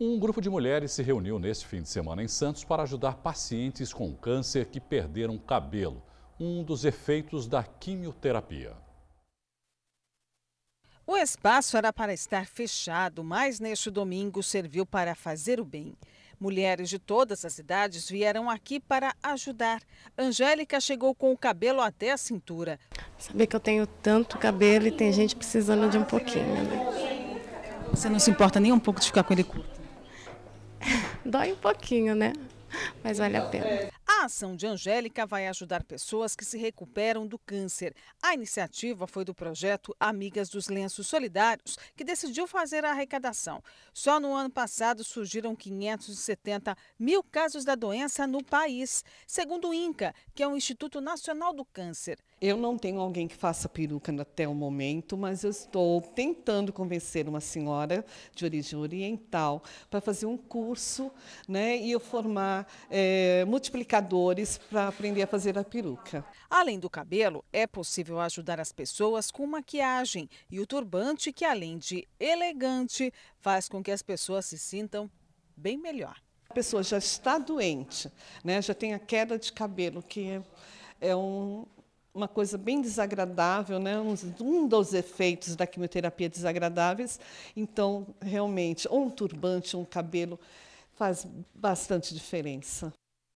Um grupo de mulheres se reuniu neste fim de semana em Santos para ajudar pacientes com câncer que perderam cabelo, um dos efeitos da quimioterapia. O espaço era para estar fechado, mas neste domingo serviu para fazer o bem. Mulheres de todas as idades vieram aqui para ajudar. Angélica chegou com o cabelo até a cintura. Saber que eu tenho tanto cabelo e tem gente precisando de um pouquinho, né? Você não se importa nem um pouco de ficar com ele curto? Dói um pouquinho, né? Mas vale a pena. A ação de Angélica vai ajudar pessoas que se recuperam do câncer. A iniciativa foi do projeto Amigas dos Lenços Solidários, que decidiu fazer a arrecadação. Só no ano passado surgiram 570 mil casos da doença no país, segundo o INCA, que é o Instituto Nacional do Câncer. Eu não tenho alguém que faça peruca até o momento, mas eu estou tentando convencer uma senhora de origem oriental para fazer um curso né, e eu formar, é, para aprender a fazer a peruca. Além do cabelo, é possível ajudar as pessoas com maquiagem e o turbante, que além de elegante, faz com que as pessoas se sintam bem melhor. A pessoa já está doente, né? já tem a queda de cabelo, que é, é um, uma coisa bem desagradável, né? Um, um, dos efeitos da quimioterapia desagradáveis. Então, realmente, ou um turbante, um cabelo faz bastante diferença.